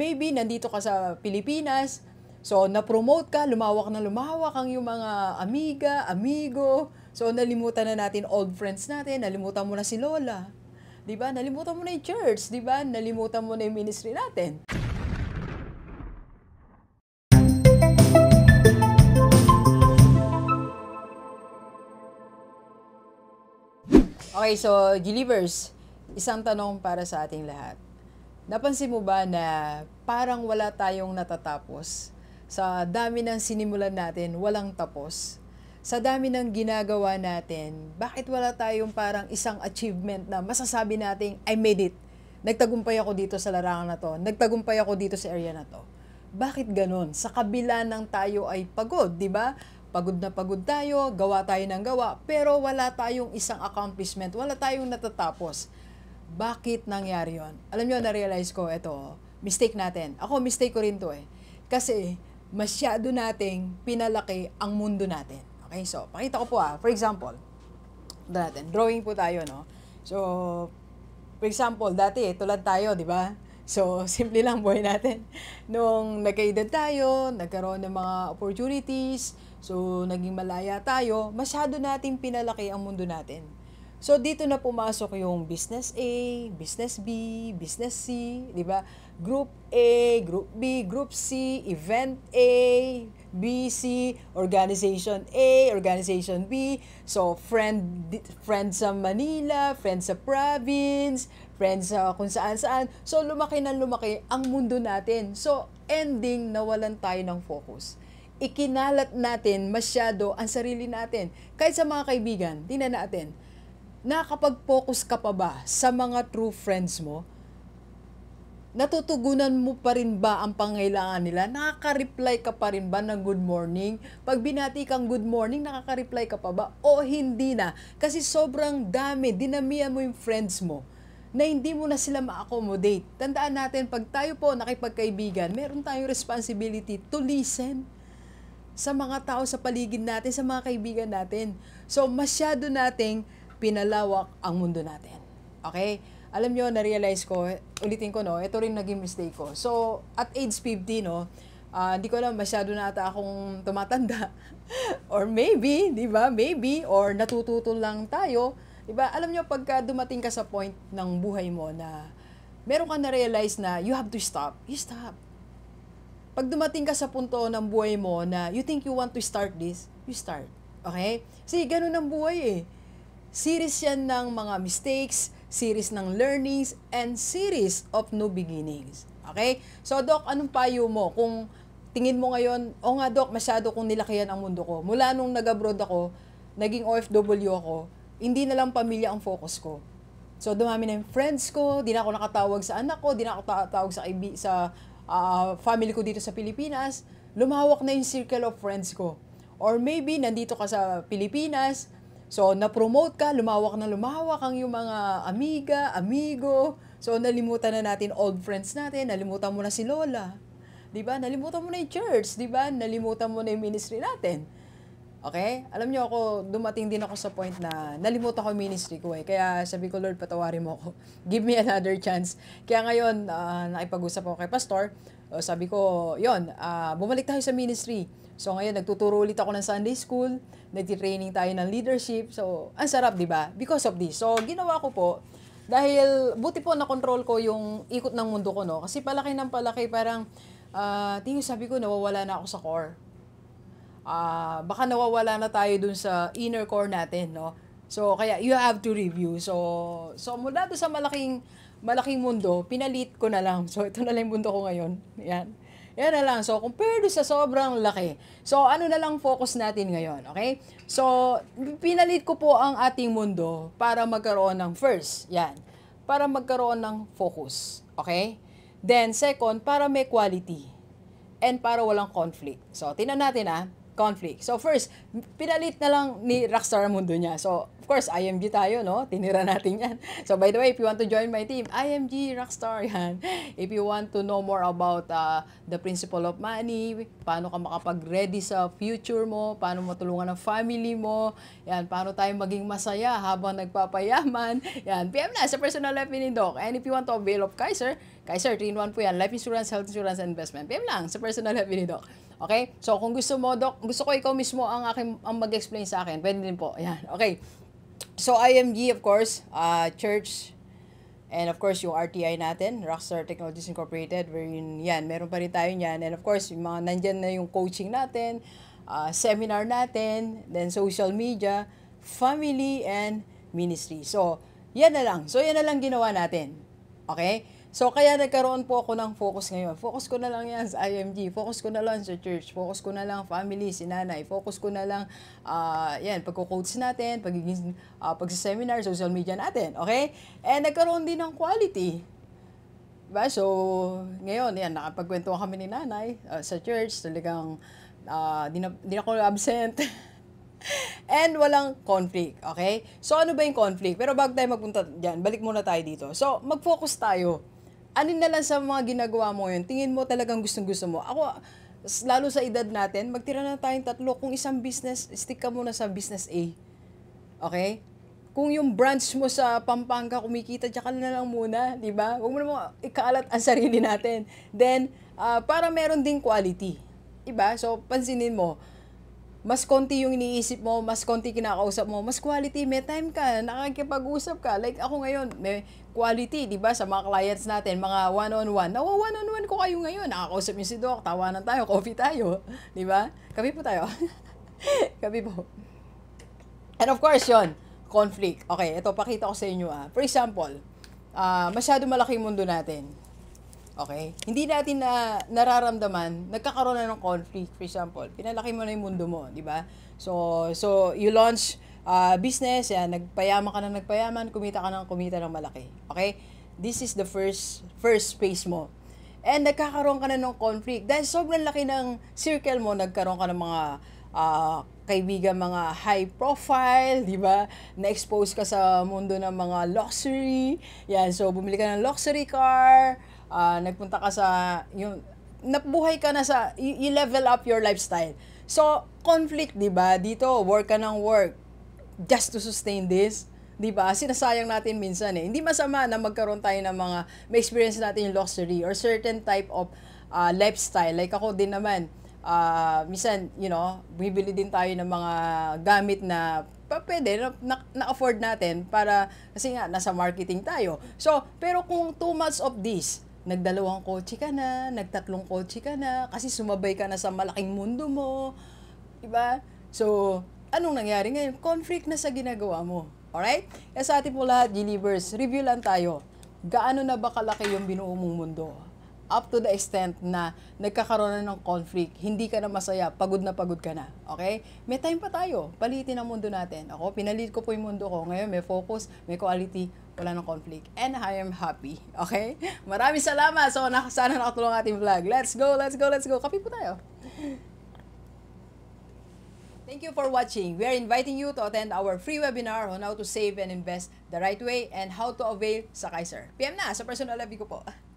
Maybe nandito ka sa Pilipinas, so na-promote ka, lumawak na lumawak ang iyong mga amiga, amigo. So nalimutan na natin old friends natin, nalimutan mo na si Lola. 'Di ba? Nalimutan mo na 'yung church, 'di ba? Nalimutan mo na 'yung ministry natin. Okay, so Gilivers, isang tanong para sa ating lahat. Napansin mo ba na parang wala tayong natatapos? Sa dami ng sinimulan natin, walang tapos. Sa dami ng ginagawa natin, bakit wala tayong parang isang achievement na masasabi nating, I made it. Nagtagumpay ako dito sa larangan na to. Nagtagumpay ako dito sa area na to. Bakit ganun? Sa kabila ng tayo ay pagod, di ba? Pagod na pagod tayo, gawa tayo ng gawa, pero wala tayong isang accomplishment, wala tayong natatapos bakit nangyari yon? Alam nyo, na-realize ko, ito, oh, mistake natin. Ako, mistake ko rin to eh. Kasi, masyado nating pinalaki ang mundo natin. Okay, so, pakita ko po ah. For example, natin, drawing po tayo, no? So, for example, dati, eh, tulad tayo, di ba? So, simple lang buhay natin. Nung nagkaedad tayo, nagkaroon ng mga opportunities, so, naging malaya tayo, masyado nating pinalaki ang mundo natin. So dito na pumasok yung business A, business B, business C, 'di ba? Group A, group B, group C, event A, B, C, organization A, organization B. So friend friend sa Manila, friend sa province, friend sa kung saan-saan. So lumaki nang lumaki ang mundo natin. So ending nawalan tayo ng focus ikinalat natin masyado ang sarili natin. Kahit sa mga kaibigan, tingnan natin nakakapag-focus ka pa ba sa mga true friends mo? Natutugunan mo pa rin ba ang pangailangan nila? Nakaka-reply ka pa rin ba ng good morning? Pag binati kang good morning, nakaka-reply ka pa ba? O hindi na? Kasi sobrang dami, dinamihan mo yung friends mo na hindi mo na sila ma-accommodate. Tandaan natin, pag tayo po nakipagkaibigan, meron tayong responsibility to listen sa mga tao sa paligid natin, sa mga kaibigan natin. So, masyado nating pinalawak ang mundo natin. Okay? Alam nyo, na-realize ko, ulitin ko, no, ito rin naging mistake ko. So, at age 50, no, uh, hindi ko alam, masyado na ata akong tumatanda. or maybe, di ba? Maybe, or natututo lang tayo. Di ba? Alam nyo, pagka dumating ka sa point ng buhay mo na meron ka na-realize na you have to stop, you stop. Pag dumating ka sa punto ng buhay mo na you think you want to start this, you start. Okay? Kasi ganun ang buhay eh. Series yan ng mga mistakes, series ng learnings, and series of new beginnings. Okay? So, Doc, anong payo mo kung tingin mo ngayon, o oh nga Doc, masyado kong nilakihan ang mundo ko. Mula nung nag-abroad ako, naging OFW ako, hindi na lang pamilya ang focus ko. So, dumami na yung friends ko, di na ako nakatawag sa anak ko, di na ako nakatawag sa, sa uh, family ko dito sa Pilipinas. Lumawak na yung circle of friends ko. Or maybe, nandito ka sa Pilipinas, So, na-promote ka, lumawak na lumawak ang iyong mga amiga, amigo. So, nalimutan na natin old friends natin, nalimutan mo na si Lola. 'Di ba? Nalimutan mo na 'yung church, 'di ba? Nalimutan mo na 'yung ministry natin. Okay? Alam niyo ako, dumating din ako sa point na nalimutan ko yung ministry ko eh. Kaya sabi ko, Lord, patawarin mo ako. Give me another chance. Kaya ngayon, uh, nakipag-usap ako kay Pastor. Uh, sabi ko, yon uh, ah, bumalik tayo sa ministry. So ngayon, nagtuturo ulit ako ng Sunday school. Nagtitraining tayo ng leadership. So, ang sarap, di ba? Because of this. So, ginawa ko po, dahil buti po na-control ko yung ikot ng mundo ko, no? Kasi palaki ng palaki, parang, uh, tingin sabi ko, nawawala na ako sa core uh, baka nawawala na tayo dun sa inner core natin, no? So, kaya you have to review. So, so mula doon sa malaking, malaking mundo, pinalit ko na lang. So, ito na lang yung mundo ko ngayon. Yan. Yan na lang. So, compare doon sa sobrang laki. So, ano na lang focus natin ngayon, okay? So, pinalit ko po ang ating mundo para magkaroon ng first, yan. Para magkaroon ng focus, okay? Then, second, para may quality. And para walang conflict. So, tinan natin ah conflict. So first, pinalit na lang ni Rockstar Mundo niya. So of course, IMG tayo, no? Tinira natin yan. So by the way, if you want to join my team, IMG Rockstar yan. If you want to know more about uh, the principle of money, paano ka makapag-ready sa future mo, paano matulungan ang family mo, yan, paano tayo maging masaya habang nagpapayaman, yan. PM na sa personal life ni Doc. And if you want to avail of Kaiser, Kaiser, 3-in-1 po yan. Life insurance, health insurance, and investment. PM lang sa personal life ni Doc. Okay? So, kung gusto mo, Doc, gusto ko ikaw mismo ang, aking, ang mag-explain sa akin. Pwede din po. Ayan. Okay. So, IMG, of course, uh, church, and of course, yung RTI natin, Rockstar Technologies Incorporated, wherein, yan, meron pa rin tayo yan. And of course, yung mga nandyan na yung coaching natin, uh, seminar natin, then social media, family, and ministry. So, yan na lang. So, yan na lang ginawa natin. Okay? So, kaya nagkaroon po ako ng focus ngayon. Focus ko na lang yan sa IMG. Focus ko na lang sa church. Focus ko na lang family, si nanay. Focus ko na lang, uh, yan, pagko-coach natin, pagiging, uh, ah, pagsiseminar, social media natin. Okay? And eh, nagkaroon din ng quality. Diba? So, ngayon, yan, nakapagkwentuhan kami ni nanay uh, sa church. Talagang, uh, di, na, di na ako absent. And walang conflict, okay? So, ano ba yung conflict? Pero bago tayo magpunta dyan, balik muna tayo dito. So, mag-focus tayo anin na lang sa mga ginagawa mo yun, tingin mo talagang gustong-gusto mo. Ako, lalo sa edad natin, magtira na tayong tatlo. Kung isang business, stick ka muna sa business A. Okay? Kung yung branch mo sa Pampanga kumikita, tsaka na lang muna, di ba? Huwag mo naman ikaalat ang sarili natin. Then, uh, para meron ding quality. Diba? So, pansinin mo, mas konti yung iniisip mo, mas konti kinakausap mo, mas quality, may time ka, nakakipag-usap ka. Like ako ngayon, may quality, di ba, sa mga clients natin, mga one-on-one. Nawa one-on-one ko kayo ngayon, nakakausap niyo si Doc, tawanan tayo, coffee tayo, di ba? Kapi po tayo. Kapi po. And of course, yon conflict. Okay, ito pakita ko sa inyo ah. For example, uh, masyado malaki mundo natin Okay? Hindi natin na nararamdaman, nagkakaroon na ng conflict, for example. Pinalaki mo na yung mundo mo, di ba? So, so you launch uh, business, yan, nagpayaman ka na nagpayaman, kumita ka ng kumita ng malaki. Okay? This is the first first space mo. And nagkakaroon ka na ng conflict. Dahil sobrang laki ng circle mo, nagkaroon ka ng mga uh, kaibigan mga high profile, di ba? Na-expose ka sa mundo ng mga luxury. Yan, so bumili ka ng luxury car, uh, nagpunta ka sa yung nabuhay ka na sa you, you level up your lifestyle. So conflict, 'di ba? Dito work ka ng work just to sustain this. 'di ba? Sinasayang natin minsan eh. Hindi masama na magkaroon tayo ng mga may experience natin yung luxury or certain type of uh, lifestyle. Like ako din naman, uh, minsan, you know, bibili din tayo ng mga gamit na pwede, na, na-afford natin para kasi nga nasa marketing tayo. So, pero kung too much of this, nagdalawang kotse ka na, nagtatlong kotse ka na, kasi sumabay ka na sa malaking mundo mo. Diba? So, anong nangyari ngayon? Conflict na sa ginagawa mo. Alright? Kaya sa ating po lahat, g review lang tayo. Gaano na ba kalaki yung binuo mong mundo? up to the extent na nagkakaroon na ng conflict, hindi ka na masaya, pagod na pagod ka na. Okay? May time pa tayo. Palitin ang mundo natin. Ako, pinalit ko po yung mundo ko. Ngayon, may focus, may quality, wala ng conflict. And I am happy. Okay? Maraming salamat. So, na, sana nakatulong ating vlog. Let's go, let's go, let's go. Kapi po tayo. Thank you for watching. We are inviting you to attend our free webinar on how to save and invest the right way and how to avail sa Kaiser. PM na sa personal lobby ko po.